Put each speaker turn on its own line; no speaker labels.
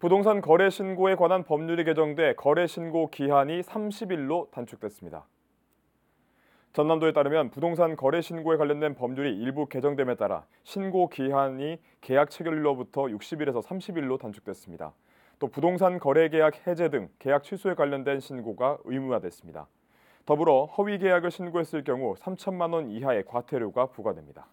부동산 거래 신고에 관한 법률이 개정돼 거래 신고 기한이 30일로 단축됐습니다. 전남도에 따르면 부동산 거래 신고에 관련된 법률이 일부 개정됨에 따라 신고 기한이 계약 체결일로부터 60일에서 30일로 단축됐습니다. 또 부동산 거래 계약 해제 등 계약 취소에 관련된 신고가 의무화됐습니다. 더불어 허위 계약을 신고했을 경우 3천만 원 이하의 과태료가 부과됩니다.